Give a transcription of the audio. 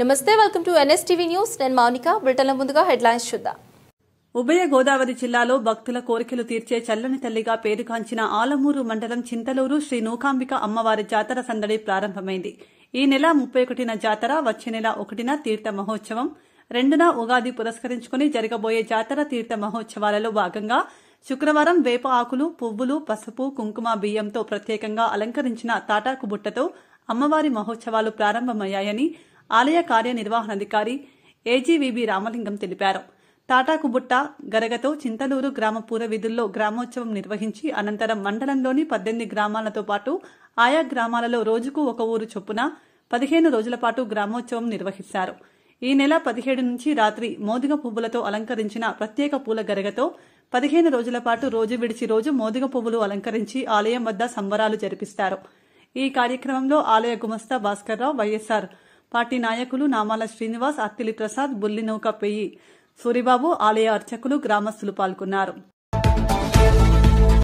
నమస్తే welcome to NSTV news నేను మౌనిక బ్రిటన్ల ముందుగా హెడ్లైన్స్ చూద్దాం ఉభయ గోదావరి జిల్లాలో భక్తుల కోరికలు తీర్చే చల్లని తల్లిగా పేరుగాంచిన ఆలమూరు మండలం చింతలూరు శ్రీ నూకాంబిక అమ్మవారి జాతర సందడి ప్రారంభమైంది ఈ నెల ముప్పై ఒకటిన జాతర వచ్చే నెల ఒకటిన తీర్థ మహోత్సవం రెండున ఉగాది పురస్కరించుకుని జరగబోయే జాతర తీర్థ మహోత్సవాలలో భాగంగా శుక్రవారం వేప ఆకులు పువ్వులు పసుపు కుంకుమ బియ్యంతో ప్రత్యేకంగా అలంకరించిన తాటాకు బుట్టతో అమ్మవారి మహోత్సవాలు ప్రారంభమయ్యాయని ఆలయ కార్యనిర్వహణాధికారి ఏజీవీబీ రామలింగం తెలిపారు తాటాకుబుట్ట గరగతో చింతలూరు గ్రామ పూరవీధుల్లో గ్రామోత్సవం నిర్వహించి అనంతరం మండలంలోని పద్దెనిమిది గ్రామాలతో పాటు ఆయా గ్రామాలలో రోజుకు ఒక ఊరు చొప్పున పదిహేను రోజుల పాటు గ్రామోత్సవం నిర్వహిస్తారు ఈ నెల పదిహేడు నుంచి రాత్రి మోదుగ పువ్వులతో అలంకరించిన ప్రత్యేక పూల గరగతో పదిహేను రోజుల పాటు రోజు విడిచి రోజు మోదుగ పువ్వులు అలంకరించి ఆలయం వద్ద సంబరాలు జరిపిస్తారు ఈ కార్యక్రమంలో ఆలయ గుమస్తా భాస్కర్రావు వైఎస్ఆర్ పార్టీ నాయకులు నామాల శ్రీనివాస్ అత్తిలి ప్రసాద్ నౌక పెయ్యి సూరిబాబు ఆలయ అర్చకులు గ్రామస్తులు పాల్గొన్నారు